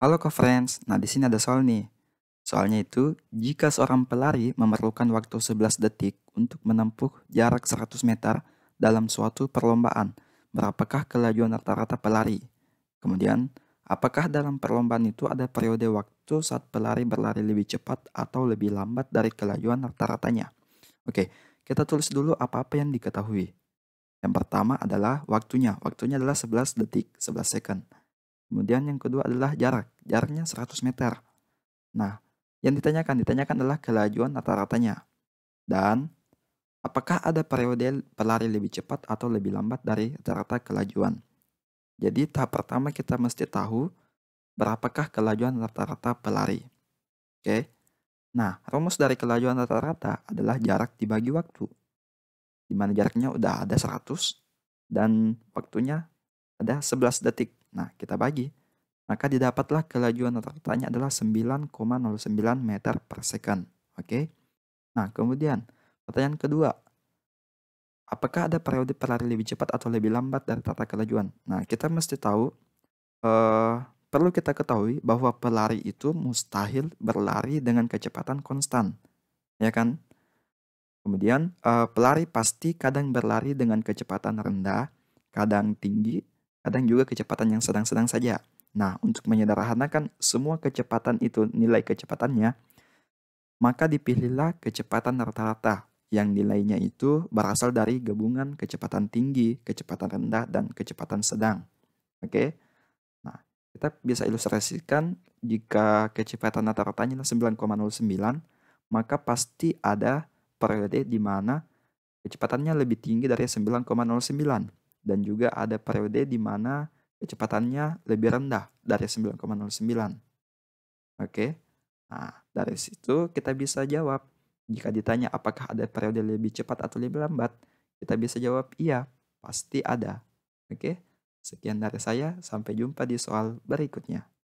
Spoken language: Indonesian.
Halo ke friends nah di sini ada soal nih. Soalnya itu, jika seorang pelari memerlukan waktu 11 detik untuk menempuh jarak 100 meter dalam suatu perlombaan, berapakah kelajuan rata-rata pelari? Kemudian, apakah dalam perlombaan itu ada periode waktu saat pelari berlari lebih cepat atau lebih lambat dari kelajuan rata-ratanya? Oke, kita tulis dulu apa-apa yang diketahui. Yang pertama adalah waktunya. Waktunya adalah 11 detik, 11 second. Kemudian yang kedua adalah jarak. Jaraknya 100 meter. Nah, yang ditanyakan, ditanyakan adalah kelajuan rata-ratanya. Dan apakah ada periode pelari lebih cepat atau lebih lambat dari rata-rata kelajuan. Jadi tahap pertama kita mesti tahu berapakah kelajuan rata-rata pelari. Oke. Nah, rumus dari kelajuan rata-rata adalah jarak dibagi waktu. Di mana jaraknya udah ada 100 dan waktunya ada 11 detik. Nah, kita bagi. Maka didapatlah kelajuan rata-ratanya adalah 9,09 meter per second. Oke. Okay? Nah, kemudian pertanyaan kedua. Apakah ada periode pelari lebih cepat atau lebih lambat dari tata kelajuan? Nah, kita mesti tahu, uh, perlu kita ketahui bahwa pelari itu mustahil berlari dengan kecepatan konstan. Ya kan? Kemudian, uh, pelari pasti kadang berlari dengan kecepatan rendah, kadang tinggi, kadang juga kecepatan yang sedang-sedang saja. Nah, untuk menyederhanakan semua kecepatan itu nilai kecepatannya, maka dipilihlah kecepatan rata-rata yang nilainya itu berasal dari gabungan kecepatan tinggi, kecepatan rendah, dan kecepatan sedang. Oke? Okay? Nah, kita bisa ilustrasikan jika kecepatan rata-ratanya 9,09, maka pasti ada periode di mana kecepatannya lebih tinggi dari 9,09 dan juga ada periode di mana kecepatannya lebih rendah dari 9,09. Oke. Nah, dari situ kita bisa jawab jika ditanya apakah ada periode lebih cepat atau lebih lambat, kita bisa jawab iya, pasti ada. Oke. Sekian dari saya, sampai jumpa di soal berikutnya.